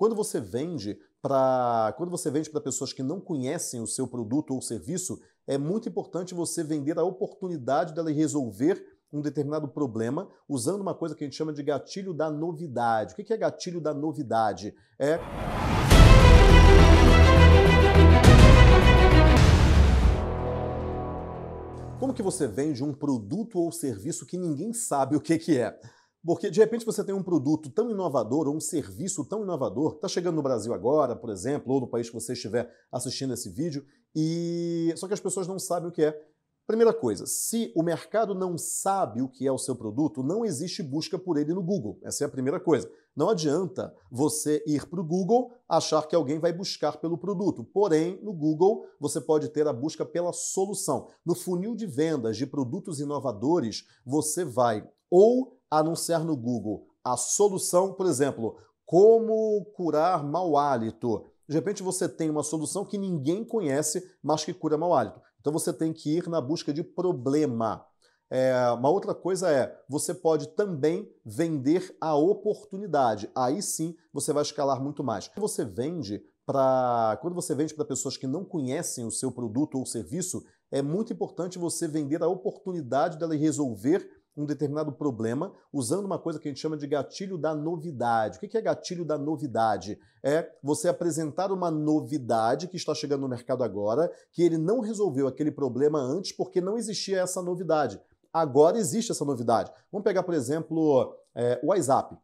Quando você vende para quando você vende para pessoas que não conhecem o seu produto ou serviço, é muito importante você vender a oportunidade dela resolver um determinado problema usando uma coisa que a gente chama de gatilho da novidade. O que é gatilho da novidade? É Como que você vende um produto ou serviço que ninguém sabe o que, que é? Porque de repente você tem um produto tão inovador ou um serviço tão inovador, está chegando no Brasil agora, por exemplo, ou no país que você estiver assistindo esse vídeo, e só que as pessoas não sabem o que é. Primeira coisa, se o mercado não sabe o que é o seu produto, não existe busca por ele no Google. Essa é a primeira coisa. Não adianta você ir para o Google achar que alguém vai buscar pelo produto. Porém, no Google você pode ter a busca pela solução. No funil de vendas de produtos inovadores, você vai ou anunciar no Google a solução, por exemplo, como curar mau hálito. De repente você tem uma solução que ninguém conhece, mas que cura mau hálito. Então você tem que ir na busca de problema. É, uma outra coisa é, você pode também vender a oportunidade. Aí sim você vai escalar muito mais. Você vende para. Quando você vende para pessoas que não conhecem o seu produto ou serviço, é muito importante você vender a oportunidade dela resolver um determinado problema usando uma coisa que a gente chama de gatilho da novidade. O que é gatilho da novidade? É você apresentar uma novidade que está chegando no mercado agora, que ele não resolveu aquele problema antes porque não existia essa novidade. Agora existe essa novidade. Vamos pegar, por exemplo, é, o WhatsApp.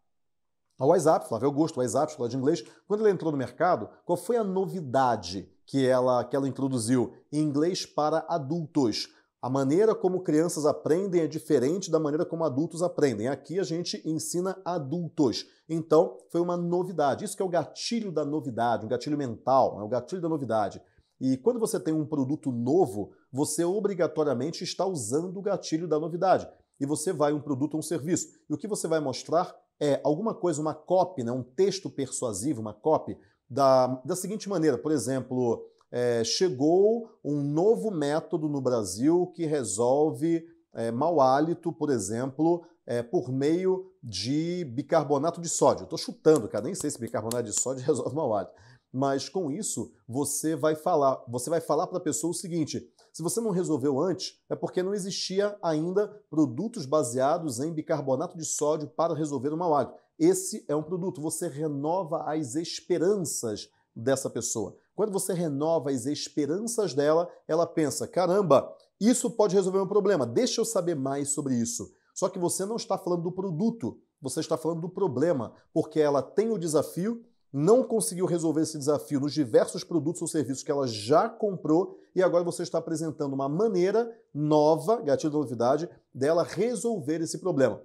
O WhatsApp, Flávio Augusto, o WhatsApp, escola de inglês, quando ele entrou no mercado, qual foi a novidade que ela, que ela introduziu? Em inglês para adultos. A maneira como crianças aprendem é diferente da maneira como adultos aprendem. Aqui a gente ensina adultos. Então, foi uma novidade. Isso que é o gatilho da novidade, um gatilho mental, é o gatilho da novidade. E quando você tem um produto novo, você obrigatoriamente está usando o gatilho da novidade. E você vai um produto um serviço. E o que você vai mostrar é alguma coisa, uma copy, né? um texto persuasivo, uma copy, da, da seguinte maneira. Por exemplo, é, chegou um novo método no Brasil que resolve é, mau hálito, por exemplo, é, por meio de bicarbonato de sódio. Estou chutando, cara, nem sei se bicarbonato de sódio resolve mau hálito. Mas com isso, você vai falar, você vai falar para a pessoa o seguinte: se você não resolveu antes, é porque não existia ainda produtos baseados em bicarbonato de sódio para resolver o mau hálito. Esse é um produto, você renova as esperanças dessa pessoa. Quando você renova as esperanças dela, ela pensa: caramba, isso pode resolver meu problema, deixa eu saber mais sobre isso. Só que você não está falando do produto, você está falando do problema, porque ela tem o desafio, não conseguiu resolver esse desafio nos diversos produtos ou serviços que ela já comprou e agora você está apresentando uma maneira nova, gatilho da novidade, dela resolver esse problema.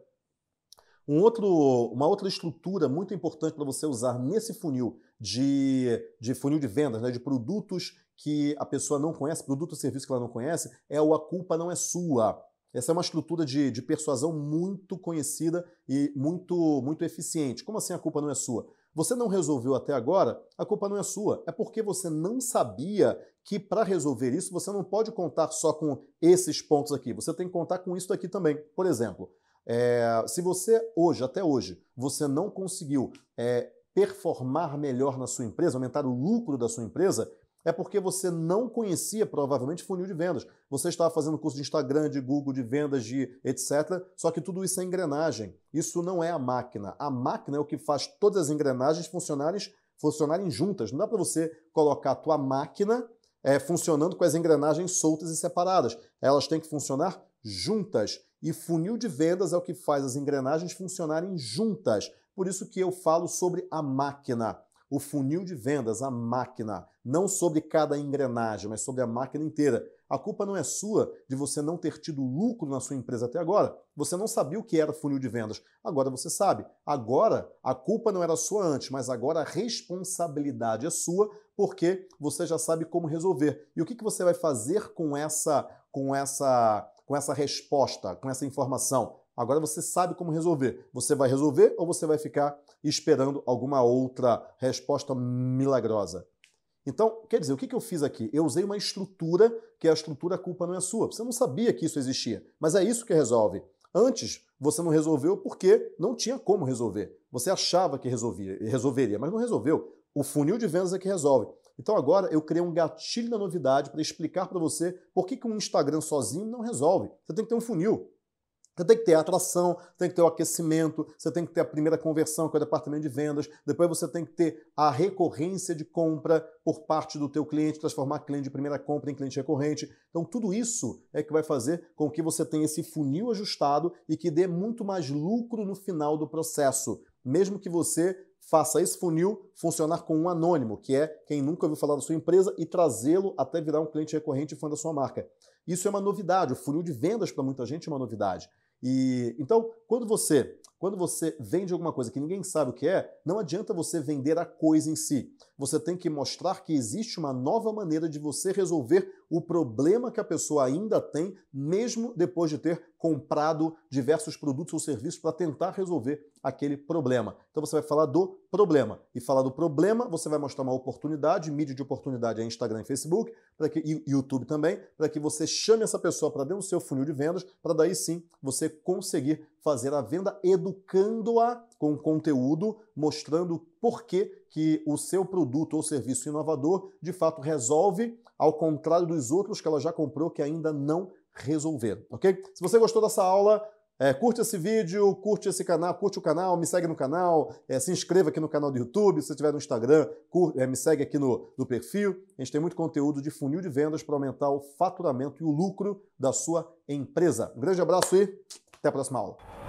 Um outro, uma outra estrutura muito importante para você usar nesse funil de, de funil de vendas, né, de produtos que a pessoa não conhece, produto ou serviço que ela não conhece, é o A Culpa Não É Sua. Essa é uma estrutura de, de persuasão muito conhecida e muito, muito eficiente. Como assim a culpa não é sua? Você não resolveu até agora, a culpa não é sua. É porque você não sabia que para resolver isso você não pode contar só com esses pontos aqui. Você tem que contar com isso aqui também. Por exemplo, é, se você hoje, até hoje, você não conseguiu é, performar melhor na sua empresa, aumentar o lucro da sua empresa, é porque você não conhecia provavelmente funil de vendas. Você estava fazendo curso de Instagram, de Google, de vendas, de etc. Só que tudo isso é engrenagem. Isso não é a máquina. A máquina é o que faz todas as engrenagens funcionarem, funcionarem juntas. Não dá para você colocar a tua máquina é, funcionando com as engrenagens soltas e separadas. Elas têm que funcionar juntas. E funil de vendas é o que faz as engrenagens funcionarem juntas. Por isso que eu falo sobre a máquina, o funil de vendas, a máquina, não sobre cada engrenagem, mas sobre a máquina inteira. A culpa não é sua de você não ter tido lucro na sua empresa até agora. Você não sabia o que era funil de vendas. Agora você sabe. Agora a culpa não era sua antes, mas agora a responsabilidade é sua porque você já sabe como resolver. E o que, que você vai fazer com essa com essa com essa resposta, com essa informação. Agora você sabe como resolver. Você vai resolver ou você vai ficar esperando alguma outra resposta milagrosa? Então, quer dizer, o que eu fiz aqui? Eu usei uma estrutura que é a estrutura a culpa não é sua. Você não sabia que isso existia, mas é isso que resolve. Antes, você não resolveu porque não tinha como resolver. Você achava que resolvia, resolveria, mas não resolveu. O funil de vendas é que resolve. Então agora eu criei um gatilho da novidade para explicar para você por que, que um Instagram sozinho não resolve. Você tem que ter um funil. Você tem que ter a atração, tem que ter o aquecimento, você tem que ter a primeira conversão, com é o departamento de vendas, depois você tem que ter a recorrência de compra por parte do teu cliente, transformar cliente de primeira compra em cliente recorrente. Então tudo isso é que vai fazer com que você tenha esse funil ajustado e que dê muito mais lucro no final do processo, mesmo que você faça esse funil funcionar com um anônimo, que é quem nunca ouviu falar da sua empresa, e trazê-lo até virar um cliente recorrente e fã da sua marca. Isso é uma novidade. O funil de vendas para muita gente é uma novidade. E então, quando você, quando você vende alguma coisa que ninguém sabe o que é, não adianta você vender a coisa em si. Você tem que mostrar que existe uma nova maneira de você resolver o problema que a pessoa ainda tem, mesmo depois de ter comprado diversos produtos ou serviços para tentar resolver aquele problema. Então você vai falar do problema. E falar do problema, você vai mostrar uma oportunidade, mídia de oportunidade é Instagram e Facebook, para que e YouTube também, para que você chame essa pessoa para dentro do seu funil de vendas, para daí sim você conseguir fazer a venda educando-a com conteúdo, mostrando por que, que o seu produto ou serviço inovador de fato resolve ao contrário dos outros que ela já comprou que ainda não resolveram, ok? Se você gostou dessa aula, é, curte esse vídeo, curte esse canal, curte o canal, me segue no canal, é, se inscreva aqui no canal do YouTube, se você estiver no Instagram, curte, é, me segue aqui no, no perfil. A gente tem muito conteúdo de funil de vendas para aumentar o faturamento e o lucro da sua empresa. Um grande abraço e até a próxima aula.